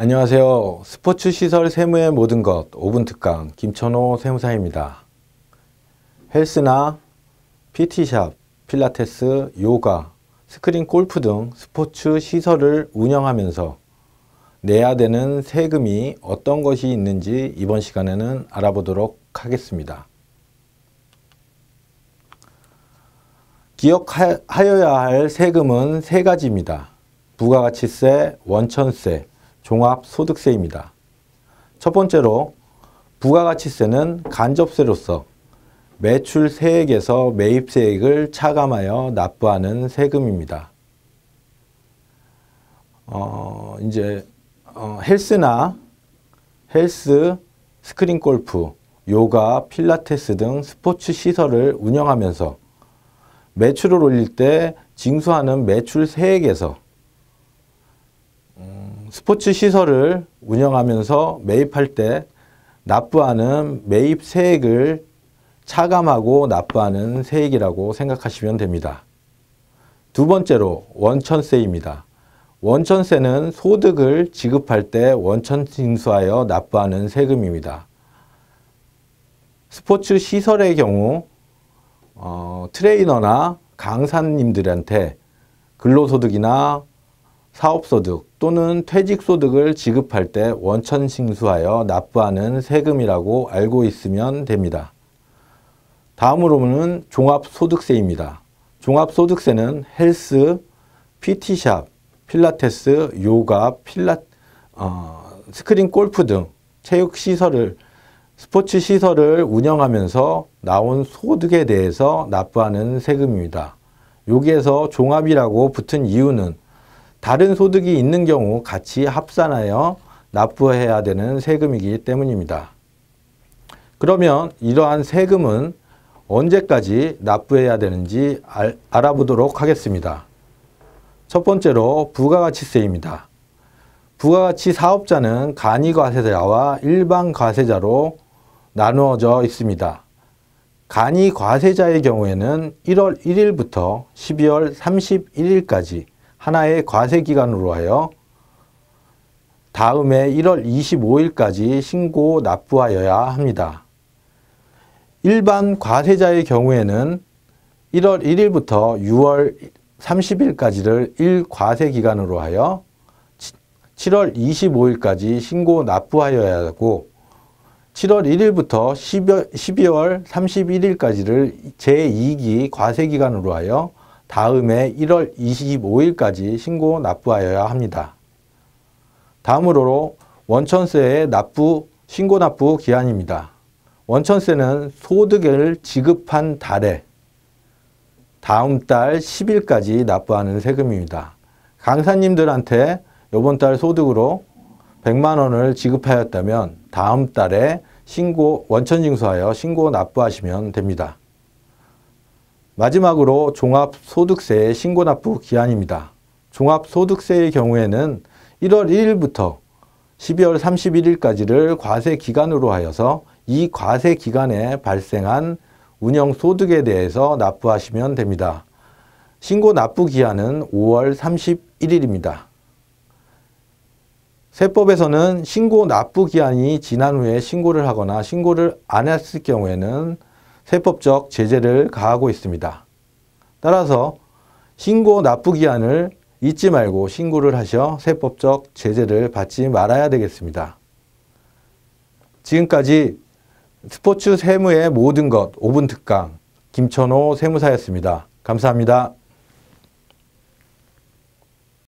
안녕하세요. 스포츠 시설 세무의 모든 것 5분 특강 김천호 세무사입니다. 헬스나 PT샵, 필라테스, 요가, 스크린 골프 등 스포츠 시설을 운영하면서 내야 되는 세금이 어떤 것이 있는지 이번 시간에는 알아보도록 하겠습니다. 기억하여야 할 세금은 세 가지입니다. 부가가치세, 원천세, 종합소득세입니다. 첫 번째로 부가가치세는 간접세로서 매출 세액에서 매입세액을 차감하여 납부하는 세금입니다. 어, 이제 어, 헬스나 헬스, 스크린 골프, 요가, 필라테스 등 스포츠 시설을 운영하면서 매출을 올릴 때 징수하는 매출 세액에서 스포츠 시설을 운영하면서 매입할 때 납부하는 매입 세액을 차감하고 납부하는 세액이라고 생각하시면 됩니다. 두 번째로 원천세입니다. 원천세는 소득을 지급할 때 원천 징수하여 납부하는 세금입니다. 스포츠 시설의 경우 어, 트레이너나 강사님들한테 근로소득이나 사업소득, 또는 퇴직소득을 지급할 때 원천 징수하여 납부하는 세금이라고 알고 있으면 됩니다. 다음으로는 종합소득세입니다. 종합소득세는 헬스, PT샵, 필라테스, 요가, 필라, 어, 스크린 골프 등 체육시설을 스포츠 시설을 운영하면서 나온 소득에 대해서 납부하는 세금입니다. 여기에서 종합이라고 붙은 이유는 다른 소득이 있는 경우 같이 합산하여 납부해야 되는 세금이기 때문입니다. 그러면 이러한 세금은 언제까지 납부해야 되는지 알, 아보도록 하겠습니다. 첫 번째로 부가가치세입니다. 부가가치 사업자는 간이과세자와 일반과세자로 나누어져 있습니다. 간이과세자의 경우에는 1월 1일부터 12월 31일까지 하나의 과세 기간으로 하여 다음에 1월 25일까지 신고 납부하여야 합니다. 일반 과세자의 경우에는 1월 1일부터 6월 30일까지를 1과세 기간으로 하여 7월 25일까지 신고 납부하여야 하고 7월 1일부터 12월 31일까지를 제2기 과세기간으로 하여 다음해 1월 25일까지 신고 납부하여야 합니다. 다음으로 원천세의 납부, 신고 납부 기한입니다. 원천세는 소득을 지급한 달에 다음 달 10일까지 납부하는 세금입니다. 강사님들한테 이번 달 소득으로 100만 원을 지급하였다면 다음 달에 신고 원천 징수하여 신고 납부하시면 됩니다. 마지막으로 종합소득세 신고 납부 기한입니다. 종합소득세의 경우에는 1월 1일부터 12월 31일까지를 과세 기간으로 하여서 이 과세 기간에 발생한 운영소득에 대해서 납부하시면 됩니다. 신고 납부 기한은 5월 31일입니다. 세법에서는 신고 납부 기한이 지난 후에 신고를 하거나 신고를 안 했을 경우에는 세법적 제재를 가하고 있습니다. 따라서 신고 납부 기한을 잊지 말고 신고를 하셔 세법적 제재를 받지 말아야 되겠습니다. 지금까지 스포츠 세무의 모든 것 5분 특강 김천호 세무사였습니다. 감사합니다.